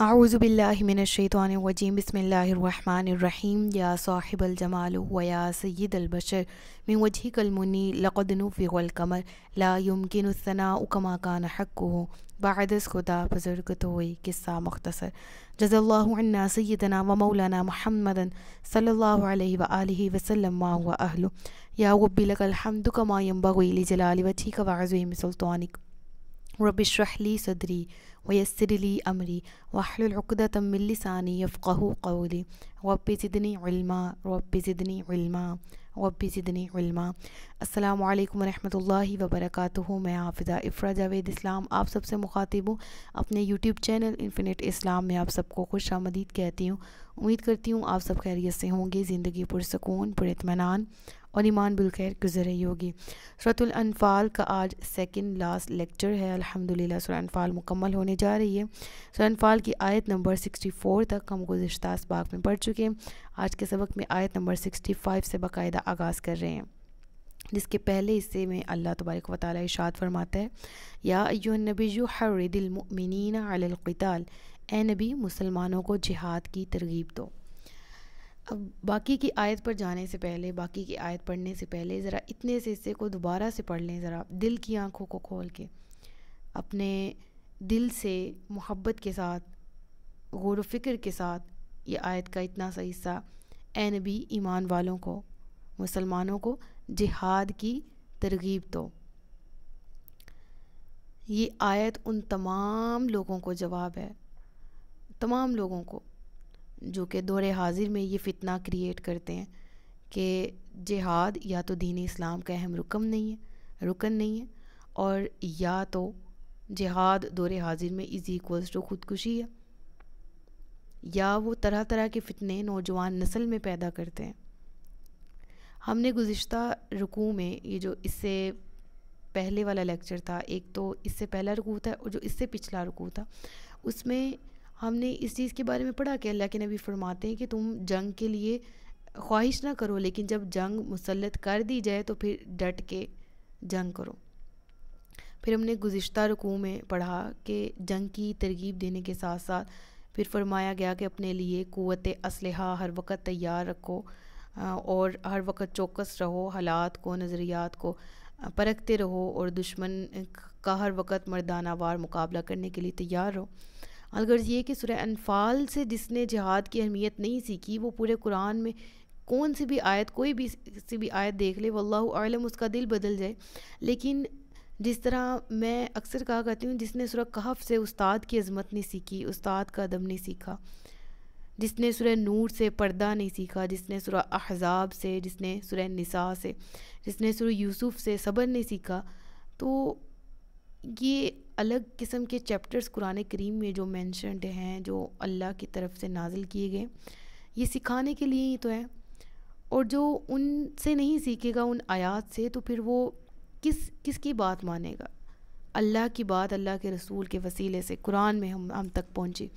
أعوذ بالله من الشيطان الرجيم بسم الله الرحمن الرحيم يا صاحب الجمال ويا سيد البشر من وجهك المني لقد نفغ القمر لا يمكن الثناء كما كان حقه بعد اس خدا بزرگ قصہ مختصر جزا الله عنا سيدنا ومولانا محمدا محمد الله عليه وآله وسلم ما هو أهله يا رب لك الحمد كما ينبغي لجلال وجهك وعظيم سلطانك रब शहली सदरी वयसरली अमरी वाहलकदम मिलसानी यफ़्क़ कौली वब ज़िदनी इल्मा वब ज़िदनी इल्मा वब ज़िदनी इल्मा अस्सलाम वालेकुम रहमतुल्लाहि व बरकातुहू मैं हाफिज़ा इफ़रा जावेद इस्लाम आप सबसे मुखातिब हूँ अपने यूट्यूब चैनल इन्फिनिट इस्लाम में आप सबको खुश आमदीद कहती हूँ उम्मीद करती हूँ आप सब खैरियत से होंगे ज़िंदगी पुरसकून पुरतमान और ईमान बुलखैर गुजर रही होगी सूरतुल्फाल का आज सेकंड लास्ट लेक्चर है अल्हम्दुलिल्लाह सूरतफाल मुकम्मल होने जा रही है सूरतफाल की आयत नंबर 64 तक हम गुजशत बाग में पढ़ चुके हैं आज के सबक में आयत नंबर 65 से बाकायदा आगाज़ कर रहे हैं जिसके पहले हिस्से में अल्लाह तबारक वाली इशात फरमाता है या यू हरदिलमिन अलकताल ए नबी मुसलमानों को जिहाद की तरगीब दो अब बाकी की आयत पर जाने से पहले बाकी की आयत पढ़ने से पहले ज़रा इतने से हिस्से को दोबारा से पढ़ लें ज़रा दिल की आंखों को खोल के अपने दिल से मोहब्बत के साथ गौर फिक्र के साथ ये आयत का इतना सा हिस्सा एन भी ईमान वालों को मुसलमानों को जिहाद की तरगीब दो ये आयत उन तमाम लोगों को जवाब है तमाम लोगों को जो कि दौर हाजिर में ये फितना क्रिएट करते हैं कि जिहाद या तो दीन इस्लाम का अहम रुकम नहीं है रुकन नहीं है और या तो जिहाद दौर हाजिर में इज़ इक्वल्स टू ख़ुदकुशी है या वो तरह तरह के फितने नौजवान नस्ल में पैदा करते हैं हमने गुज्त रुकू में ये जो इससे पहले वाला लेक्चर था एक तो इससे पहला रुकू था और जो इससे पिछला रुकू था उसमें हमने इस चीज़ के बारे में पढ़ा कि अल्लाह के नबी फरमाते हैं कि तुम जंग के लिए ख्वाहिश ना करो लेकिन जब जंग मुसलत कर दी जाए तो फिर डट के जंग करो फिर हमने गुज्त रकू में पढ़ा कि जंग की तरगीब देने के साथ साथ फिर फरमाया गया कि अपने लिए क़वत असलहा हर वक्त तैयार रखो और हर वक्त चौकस रहो हालात को नज़रियात को परखते रहो और दुश्मन का हर वक्त मर्दानावार मुकाबला करने के लिए तैयार रहो अलगर्ज़ ये कि सुर अनफाल से जिसने जहाद की अहमियत नहीं सीखी वो पूरे कुरान में कौन सी भी आयत कोई भी सी भी आयत देख ले वल्लाह आलम उसका दिल बदल जाए लेकिन जिस तरह मैं अक्सर कहा करती हूँ जिसने सुरह कहफ से उस्ताद की अजमत नहीं सीखी उस्ताद का अदब नहीं सीखा जिसने सुरह नूर से पर्दा नहीं सीखा जिसने सुरह अहजाब से जिसने सुरह निसा से जिसने सुरह यूसुफ से सबर नहीं सीखा तो ये अलग किस्म के चैप्टर्स कुरान करीम में जो मैंशनड हैं जो अल्लाह की तरफ से नाजिल किए गए ये सिखाने के लिए ही तो है और जो उनसे नहीं सीखेगा उन आयात से तो फिर वो किस किस की बात मानेगा अल्लाह की बात अल्लाह के रसूल के वसीले से कुरान में हम हम तक पहुँचे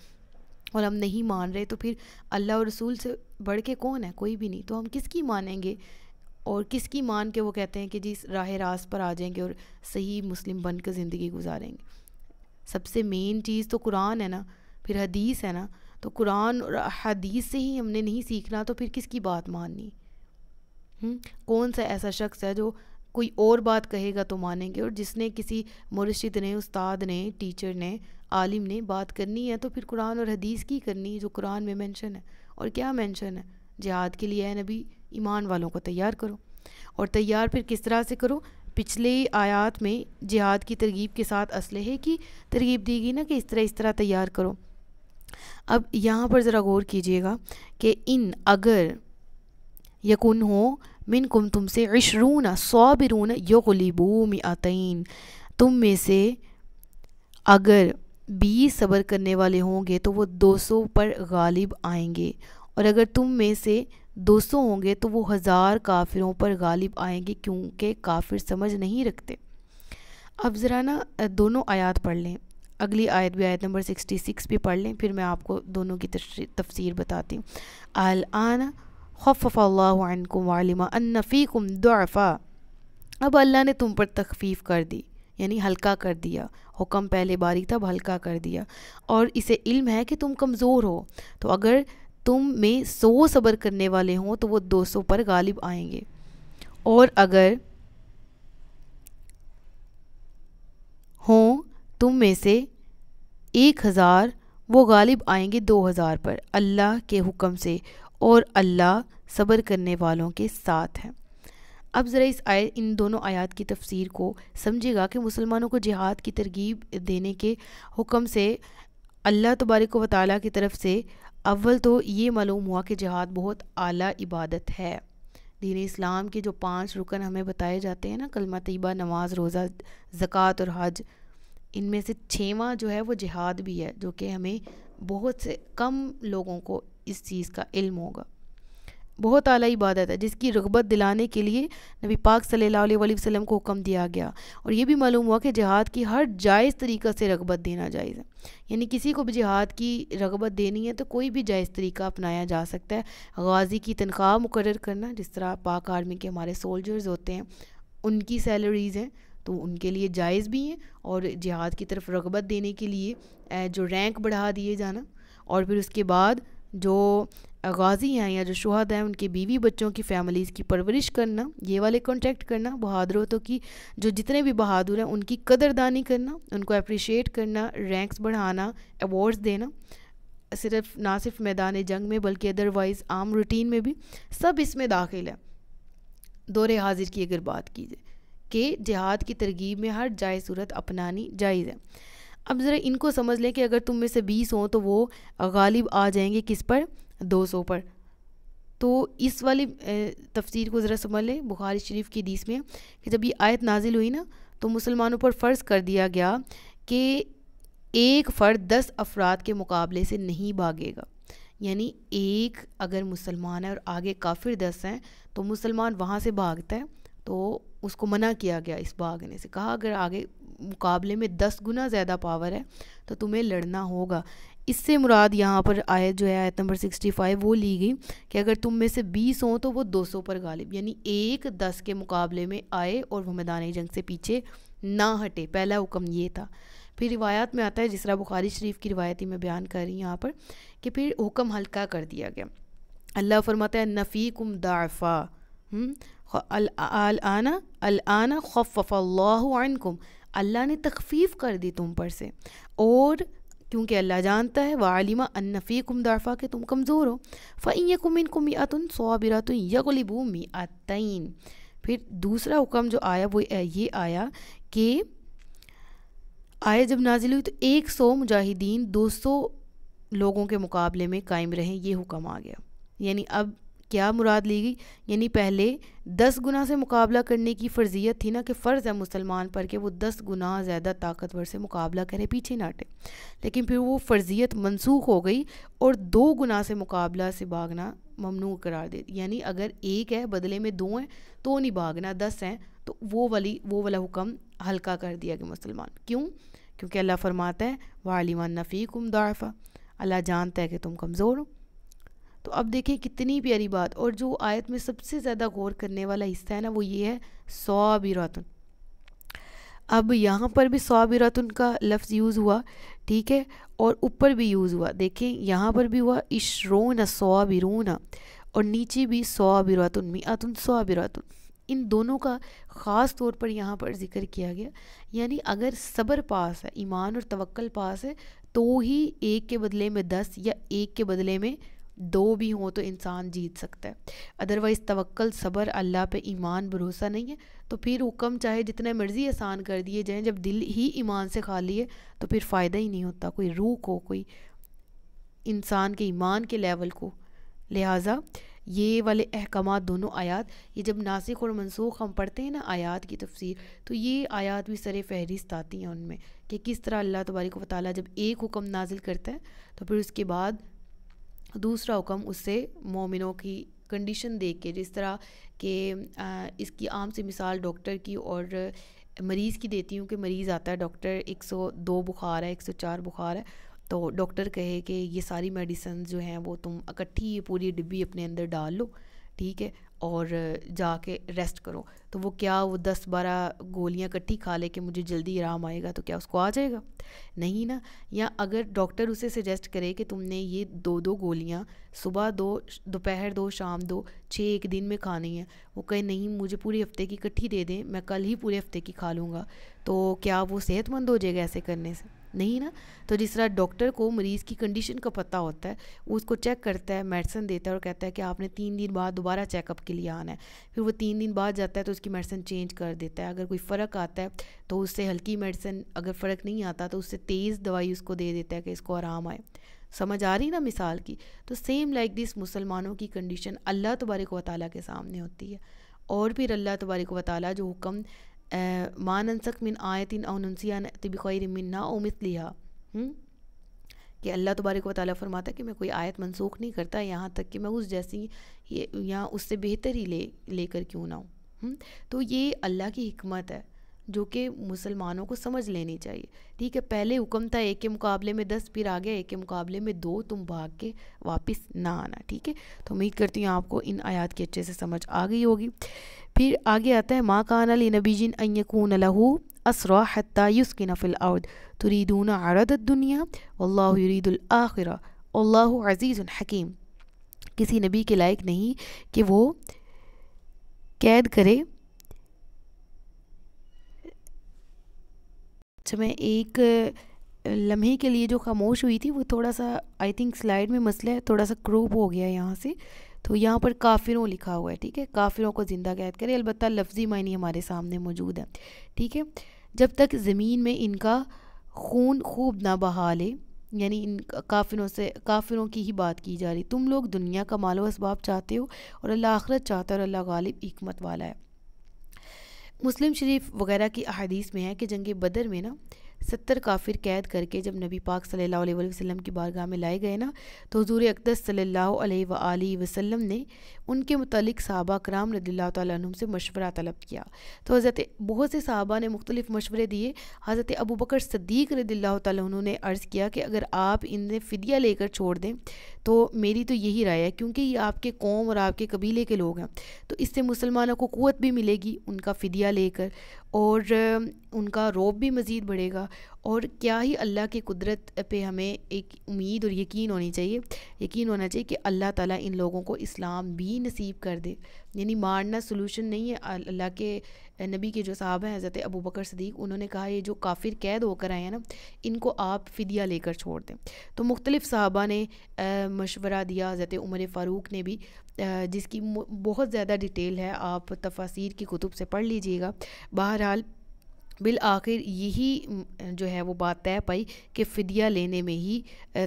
और हम नहीं मान रहे तो फिर अल्लाह और रसूल से बढ़ के कौन है कोई भी नहीं तो हम किसकी मानेंगे और किसकी मान के वो कहते हैं कि जी राह रास्त पर आ जाएंगे और सही मुस्लिम बन कर ज़िंदगी गुजारेंगे सबसे मेन चीज़ तो कुरान है ना फिर हदीस है ना तो कुरान और हदीस से ही हमने नहीं सीखना तो फिर किसकी बात माननी हम्म, कौन सा ऐसा शख्स है जो कोई और बात कहेगा तो मानेंगे और जिसने किसी मुर्शिद ने उस्ताद ने टीचर ने आलिम ने बात करनी है तो फिर कुरान और हदीस की करनी है जो कुरान में मेंशन है और क्या मेंशन है जिहाद के लिए है नबी ईमान वालों को तैयार करो और तैयार फिर किस तरह से करो पिछले आयात में जिहाद की तरगीब के साथ असलहे की तरगीब दी गई ना कि इस तरह इस तरह तैयार करो अब यहाँ पर ज़रा गौर कीजिएगा कि इन अगर यकुन हो मिन कुम तुम से इशरून सौ बिरून यगलिबू मियातीन तुम में से अगर बीस सबर करने वाले होंगे तो वो दो सौ पर गालिब आएंगे और अगर तुम में से दो सौ होंगे तो वो हज़ार काफिरों पर गालिब आएंगे क्योंकि काफिर समझ नहीं रखते अब ज़रा ना दोनों आयात पढ़ लें अगली आयत भी आयत नंबर सिक्सटी सिक्स भी पढ़ लें फिर मैं आपको दोनों की तफसीर बताती हूँ आल आना खफ़ल्लाकुम वालिमा अन्नफ़ीकुम दुआफ़ा अब अल्लाह ने तुम पर तखफीफ़ कर दी यानी हल्का कर दिया हुक्म पहले बारी था हल्का कर दिया और इसे इल्म है कि तुम कमज़ोर हो तो अगर तुम में सौ सबर करने वाले हों तो वो दो सौ पर गालिब आएंगे और अगर हों तुम में से एक हज़ार वो गालिब आएंगे दो हज़ार पर अल्लाह के हुक्म से और अल्लाह सबर करने वालों के साथ हैं अब ज़रा इस आय इन दोनों आयात की तफसीर को समझेगा कि मुसलमानों को जिहाद की तरगीब देने के हुक्म से अल्लाह तबारक वाली की तरफ से अव्वल तो ये मालूम हुआ कि जहाद बहुत आला इबादत है दीन इस्लाम के जो पांच रुकन हमें बताए जाते हैं ना कलमा तयबा नमाज रोज़ा ज़क़़त और हज इनमें से छवा जो है वो जिहाद भी है जो कि हमें बहुत से कम लोगों को इस चीज़ का इल्म होगा बहुत अली इबादत है जिसकी रगबत दिलाने के लिए नबी पाक सल्लल्लाहु अलैहि वसल्लम को हुक्म दिया गया और ये भी मालूम हुआ कि जहाद की हर जायज़ तरीक़ा से रगबत देना जायज़ है यानी किसी को भी जिहाद की रगबत देनी है तो कोई भी जायज़ तरीका अपनाया जा सकता है गाजी की तनख्वाह मुकर करना जिस तरह पाक आर्मी के हमारे सोल्जर्स होते हैं उनकी सैलरीज़ हैं तो उनके लिए जायज़ भी हैं और जिहाद की तरफ रगबत देने के लिए जो रैंक बढ़ा दिए जाना और फिर उसके बाद जो गाजी हैं या जो शहद हैं उनके बीवी बच्चों की फैमिलीज़ की परवरिश करना ये वाले कॉन्टैक्ट करना तो की जो जितने भी बहादुर हैं उनकी कदरदानी करना उनको अप्रिशिएट करना रैंक्स बढ़ाना अवार्ड्स देना सिर्फ ना सिर्फ मैदान जंग में बल्कि अदरवाइज़ आम रूटीन में भी सब इसमें दाखिल है दौरे हाजिर की अगर बात की जाए कि जिहाद की तरगीब में हर जाए सूरत अपनानी जायज़ है अब ज़रा इनको समझ लें कि अगर तुम में से बीस हों तो वो गालिब आ जाएंगे किस पर दो सौ पर तो इस वाली तफसीर को ज़रा समझ लें बुखारी शरीफ की हदीस में कि जब ये आयत नाजिल हुई ना तो मुसलमानों पर फ़र्ज़ कर दिया गया कि एक फ़र्द दस अफराद के मुकाबले से नहीं भागेगा यानी एक अगर मुसलमान है और आगे काफिर दस हैं तो मुसलमान वहाँ से भागता है तो उसको मना किया गया इस भागने से कहा अगर आगे मुकाबले में दस गुना ज़्यादा पावर है तो तुम्हें लड़ना होगा इससे मुराद यहाँ पर आयत जो है आयत नंबर सिक्सटी फाइव वो ली गई कि अगर तुम में से बीस हों तो वो दो सौ पर गालिब यानी एक दस के मुकाबले में आए और वह मैदान जंग से पीछे ना हटे पहला हुक्म ये था फिर रिवायात में आता है जिसरा बुखारी शरीफ की रिवायती में बयान कर रही यहाँ पर कि फिर हुक्म हल्का कर दिया गया अल्लाह फरमाता है नफ़ी कुम दाफ़ा हम्म, अल आना अल आना खफ़ अल्लाह ने तखफीफ कर दी तुम पर से और क्योंकि अल्लाह जानता है वालिमा अन्नफ़ी कुम दरफ़ा के तुम कमज़ोर हो फ़ैया कुमिन कुमी अतुन सोबिरा तुम यकलिबू मी अतन फिर दूसरा हुक्म जो आया वो ये आया कि आया जब नाजिल हुई तो एक सौ मुजाहिदीन दो सौ लोगों के मुकाबले में कायम रहें ये हुक्म आ गया यानी अब क्या मुराद ली गई यानी पहले दस गुना से मुकाबला करने की फर्जियत थी ना कि फ़र्ज़ है मुसलमान पर कि वो दस गुना ज़्यादा ताकतवर से मुकाबला करे पीछे ना हटे लेकिन फिर वो फर्जियत मनसूख हो गई और दो गुना से मुकाबला से भागना ममनू करार दे यानी अगर एक है बदले में दो हैं तो नहीं भागना दस हैं तो वो वाली वो वाला हुक्म हल्का कर दिया गया मुसलमान क्यों क्योंकि अल्लाह फरमाता है वालिमान नफीक उम दाफ़ा अल्लाह जानता है कि तुम कमज़ोर हो तो अब देखिए कितनी प्यारी बात और जो आयत में सबसे ज़्यादा गौर करने वाला हिस्सा है ना वो ये है सौबिरातुन अब यहाँ पर भी सौबिरातुन का लफ्ज़ यूज़ हुआ ठीक है और ऊपर भी यूज़ हुआ देखें यहाँ पर भी हुआ इशरोना सौबिरूना और नीचे भी सौबिरातुन मियातुन सौबिरातुन इन दोनों का ख़ास तौर पर यहाँ पर जिक्र किया गया यानी अगर सब्र पास है ईमान और तवक्ल पास है तो ही एक के बदले में दस या एक के बदले में दो भी हों तो इंसान जीत सकता है अदरवाइज़ तवक्ल सबर अल्लाह पे ईमान भरोसा नहीं है तो फिर हुक्म चाहे जितने मर्ज़ी आसान कर दिए जाएँ जब दिल ही ईमान से खाली है तो फिर फ़ायदा ही नहीं होता कोई रूह को कोई इंसान के ईमान के लेवल को लिहाजा ये वाले अहकाम दोनों आयात ये जब नासिक और मनसूख हम पढ़ते हैं ना आयात की तफसीर तो ये आयात भी सर फहरिस्त आती हैं उनमें कि किस तरह अल्लाह तबारिक वाली जब एक हुक्म नाजिल करता है तो फिर उसके बाद दूसरा हुक्म उससे मोमिनों की कंडीशन देख के जिस तरह के इसकी आम सी मिसाल डॉक्टर की और मरीज़ की देती हूँ कि मरीज़ आता है डॉक्टर 102 बुखार है 104 बुखार है तो डॉक्टर कहे कि ये सारी मेडिसन जो हैं वो तुम इकट्ठी पूरी डिब्बी अपने अंदर डाल लो ठीक है और जाके रेस्ट करो तो वो क्या वो दस बारह गोलियां इकट्ठी खा ले कि मुझे जल्दी आराम आएगा तो क्या उसको आ जाएगा नहीं ना या अगर डॉक्टर उसे सजेस्ट करे कि तुमने ये दो दो गोलियां सुबह दो दोपहर दो शाम दो छः एक दिन में खानी है वो कहे नहीं मुझे पूरे हफ्ते की इकट्ठी दे दें मैं कल ही पूरे हफ्ते की खा लूँगा तो क्या वो सेहतमंद हो जाएगा ऐसे करने से नहीं ना तो जिस तरह डॉक्टर को मरीज़ की कंडीशन का पता होता है उसको चेक करता है मेडिसिन देता है और कहता है कि आपने तीन दिन बाद दोबारा चेकअप के लिए आना है फिर वो तीन दिन बाद जाता है तो उसकी मेडिसिन चेंज कर देता है अगर कोई फ़र्क आता है तो उससे हल्की मेडिसिन अगर फ़र्क नहीं आता तो उससे तेज़ दवाई उसको दे देता है कि इसको आराम आए समझ आ रही ना मिसाल की तो सेम लाइक दिस मुसलमानों की कंडीशन अल्लाह तबारक व ताली के सामने होती है और फिर अल्लाह तबारक व ताली जो हुक्म मा मिन आयतिन और ननसिया तबिर मन्ना ओ मिसलिया कि अल्लाह तबारिक व ताली फरमाता है कि मैं कोई आयत मनसूख नहीं करता यहाँ तक कि मैं उस जैसी यहाँ उससे बेहतर ही ले लेकर क्यों ना हूँ तो ये अल्लाह की हमत है जो कि मुसलमानों को समझ लेनी चाहिए ठीक है पहले हुक्म था एक के मुकाबले में दस फिर आ गया एक के मुकाबले में दो तुम भाग के वापस ना आना ठीक है तो उम्मीद करती हूँ आपको इन आयात की अच्छे से समझ आ गई होगी फिर आगे आता है माँ कान अली नबीजिन अयकून लहू असरा हत्ता युस्किन फ़िल आउद तुरीदून आरद दुनिया अल्लाहरीदुल आखिरा अल्लाह अज़ीज़ हकीम किसी नबी के लायक नहीं कि वो कैद करे अच्छा मैं एक लम्हे के लिए जो खामोश हुई थी वो थोड़ा सा आई थिंक स्लाइड में मसला है थोड़ा सा क्रोप हो गया यहाँ से तो यहाँ पर काफिरों लिखा हुआ है ठीक है काफिरों को ज़िंदा कैद करें अलबत् लफ्ज़ी मायने हमारे सामने मौजूद है ठीक है जब तक ज़मीन में इनका खून खूब ना बहा ले यानी इन काफिरों से काफिरों की ही बात की जा रही तुम लोग दुनिया का मालो इसबाब चाहते हो और अल्लाह आखरत चाहता है और अल्लाह गालिब हमत वाला है मुस्लिम शरीफ वगैरह की अदीस में है कि जंग बदर में ना सत्तर काफिर कैद करके जब नबी पाक सल्लल्लाहु अलैहि वसल्लम की बारगाह में लाए गए ना तो हजूर अकदस सल्लल्लाहु अलैहि वसल्लम ने उनके मुतलिक सहाबा कराम रदील्ला तुम से मशवरा तलब किया तो हज़रत बहुत से साहबा ने मुख्तलिफ मशवरे दिए हज़रत अबू बकर सदीक रदील्ला ने अर्ज़ किया कि अगर आप इन्हें फ़िदिया लेकर छोड़ दें तो मेरी तो यही राय है क्योंकि ये आपके कौम और आपके कबीले के लोग हैं तो इससे मुसलमानों को क़वत भी मिलेगी उनका फ़िदिया लेकर और उनका रोब भी मज़ीद बढ़ेगा और क्या ही अल्लाह की कुदरत पे हमें एक उम्मीद और यकीन होनी चाहिए यकीन होना चाहिए कि अल्लाह ताला इन लोगों को इस्लाम भी नसीब कर दे यानी मारना सलूशन नहीं है अल्लाह के नबी के जो साहब हैं हज़रत अबू बकर सदीक उन्होंने कहा ये जो काफिर कैद होकर आए हैं ना इनको आप फ़िदिया लेकर छोड़ दें तो मुख्तलिफ़ साहबा ने मशवरा दिया हज़रत उमर फ़ारूक ने भी जिसकी बहुत ज़्यादा डिटेल है आप तफासिर की कुतुब से पढ़ लीजिएगा बहरहाल बिल आखिर यही जो है वो बात तय पाई कि फ़दिया लेने में ही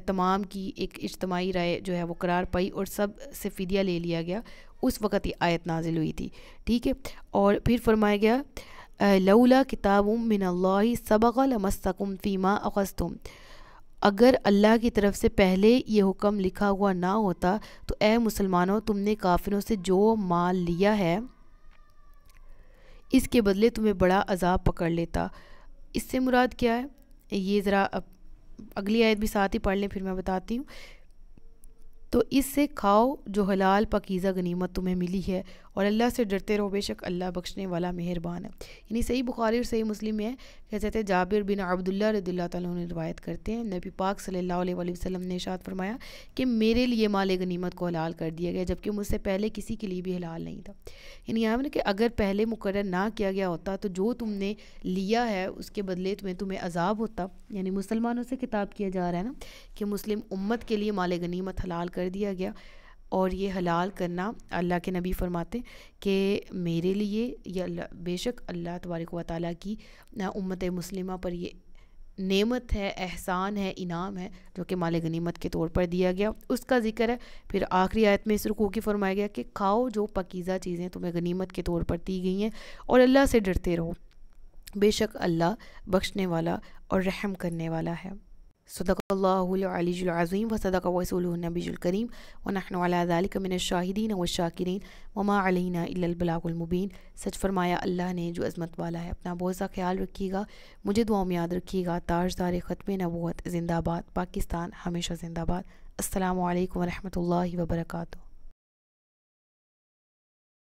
तमाम की एक इज्तमाही राय जो है वो करार पाई और सब से फ़िदिया ले लिया गया उस वक़्त ही आयत नाजिल हुई थी ठीक है और फिर फरमाया गया लौला किताब मिन सबक लमस्तकुम फ़ीमा अखस्तुम अगर अल्लाह की तरफ से पहले ये हुक्म लिखा हुआ ना होता तो ए मुसलमानों तुमने काफिरों से जो माल लिया है इसके बदले तुम्हें बड़ा अजाब पकड़ लेता इससे मुराद क्या है ये ज़रा अगली आयत भी साथ ही पढ़ लें फिर मैं बताती हूँ तो इससे खाओ जो हलाल पकीज़ा गनीमत तुम्हें मिली है और अल्लाह से डरते रहो बेशक अल्लाह बख्शने वाला मेहरबान है यानी सही बुखारी और सही मुस्लिम में है कहते जाबिर बिन अब्दुल्ला रदील्ला तु ने रवायत करते हैं नबी पाक सल्ला वसलम ने शाद फरमाया कि मेरे लिए माल गनीमत को हलाल कर दिया गया जबकि मुझसे पहले किसी के लिए भी हलाल नहीं था यानी यहाँ कि अगर पहले मुकर ना किया गया होता तो जो तुमने लिया है उसके बदले तुम्हें तुम्हें अजाब होता यानी मुसलमानों से किताब किया जा रहा है ना कि मुस्लिम उम्मत के लिए माल गनीमत हलाल कर दिया गया और ये हलाल करना अल्लाह के नबी फरमाते कि मेरे लिए ये बेशक अल्लाह तबारक व ताली की उम्मत मुस्लिमा पर ये नेमत है एहसान है इनाम है जो कि माल गनीमत के तौर पर दिया गया उसका जिक्र है फिर आखिरी आयत में इस रुकू की फरमाया गया कि खाओ जो पकीज़ा चीज़ें तुम्हें गनीमत के तौर पर दी गई हैं और अल्लाह से डरते रहो बेशक अल्लाह बख्शने वाला और रहम करने वाला है सदक़ल्लाज़ीम व सदक वसूलनबीजुलकरीम व नहन अलाक मिन शाहिदीन व शाकिरीन ममा अलना इबलामुबीन सच फरमाया अल्लाह ने जो अजमत वाला है अपना बहुत सा ख्याल रखिएगा मुझे दुआ में याद रखिएगा ताजदार ख़त्म नबूत जिंदाबाद पाकिस्तान हमेशा जिंदाबाद अल्लाम वरहमल वर्का